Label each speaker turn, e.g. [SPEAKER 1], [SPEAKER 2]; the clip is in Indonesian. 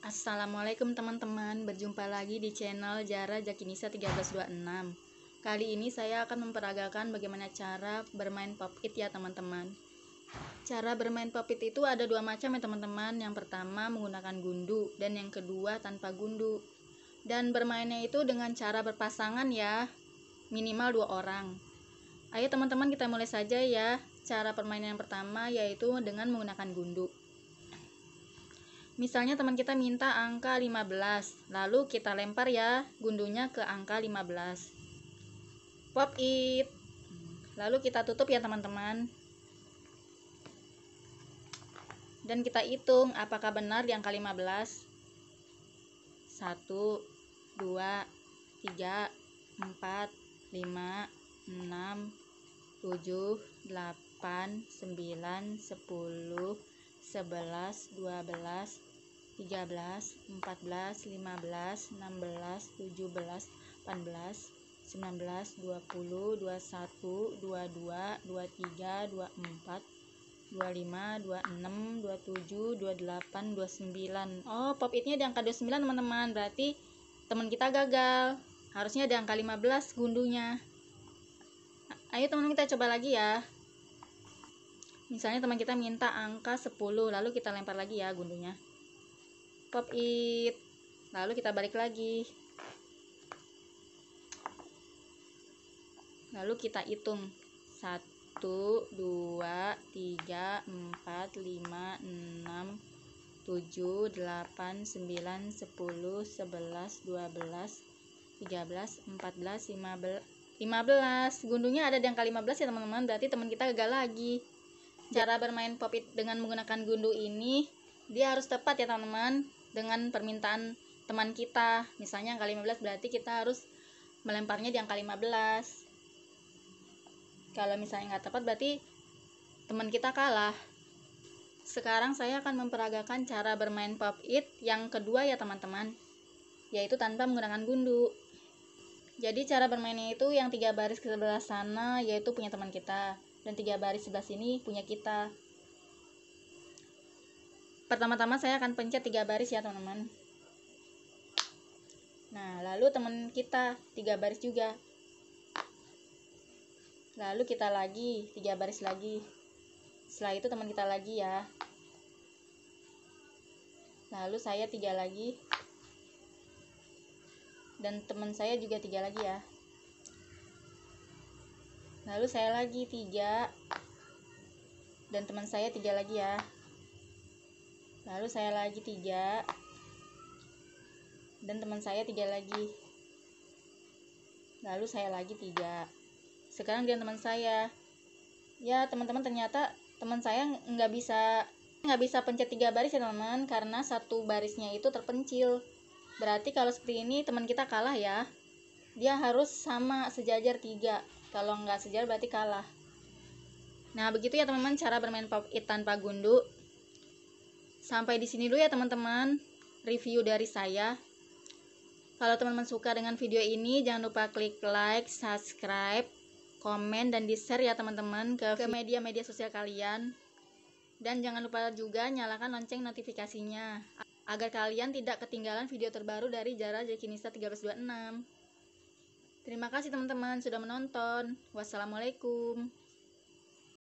[SPEAKER 1] Assalamualaikum teman-teman, berjumpa lagi di channel Jara Jakinisa 1326 Kali ini saya akan memperagakan bagaimana cara bermain pop it ya teman-teman Cara bermain pop it itu ada dua macam ya teman-teman Yang pertama menggunakan gundu dan yang kedua tanpa gundu Dan bermainnya itu dengan cara berpasangan ya Minimal dua orang Ayo teman-teman kita mulai saja ya Cara permainan yang pertama yaitu dengan menggunakan gundu Misalnya teman kita minta angka 15, lalu kita lempar ya gundunya ke angka 15. Pop it. Lalu kita tutup ya teman-teman. Dan kita hitung apakah benar di angka 15. 1 2 3 4 5 6 7, 8, 9, 10, 11, 12, 13, 13, 14, 15, 16, 17, 18, 19, 20, 21, 22, 23, 24, 25, 26, 27, 28, 29. Oh, pop it-nya di angka 29, teman-teman. Berarti teman kita gagal. Harusnya di angka 15 gundunya. Ayo teman-teman kita coba lagi ya. Misalnya teman kita minta angka 10, lalu kita lempar lagi ya gundunya pop it lalu kita balik lagi lalu kita hitung 1 2 3 4 5 6 7, 8, 9, 10, 11, 12, 13, 14, 15, 15. gundunya ada di angka 15 ya teman-teman, berarti teman kita gagal lagi. Cara bermain pop it dengan menggunakan gundu ini, dia harus tepat ya teman-teman dengan permintaan teman kita misalnya angka 15 berarti kita harus melemparnya di angka 15 kalau misalnya nggak tepat berarti teman kita kalah sekarang saya akan memperagakan cara bermain pop it yang kedua ya teman-teman yaitu tanpa menggunakan gundu jadi cara bermainnya itu yang tiga baris ke sebelah sana yaitu punya teman kita dan tiga baris sebelah sini punya kita pertama-tama saya akan pencet tiga baris ya teman-teman nah lalu teman kita tiga baris juga lalu kita lagi tiga baris lagi setelah itu teman kita lagi ya lalu saya tiga lagi dan teman saya juga tiga lagi ya lalu saya lagi tiga dan teman saya tiga lagi ya lalu saya lagi tiga dan teman saya tiga lagi lalu saya lagi tiga sekarang dia teman saya ya teman-teman ternyata teman saya nggak bisa nggak bisa pencet tiga baris ya teman-teman karena satu barisnya itu terpencil berarti kalau seperti ini teman kita kalah ya dia harus sama sejajar tiga kalau nggak sejajar berarti kalah nah begitu ya teman-teman cara bermain pop it tanpa gundu Sampai di sini dulu ya teman-teman review dari saya. Kalau teman-teman suka dengan video ini, jangan lupa klik like, subscribe, komen, dan di-share ya teman-teman ke media-media sosial kalian. Dan jangan lupa juga nyalakan lonceng notifikasinya, agar kalian tidak ketinggalan video terbaru dari Jara Jekinista 1326. Terima kasih teman-teman sudah menonton. Wassalamualaikum.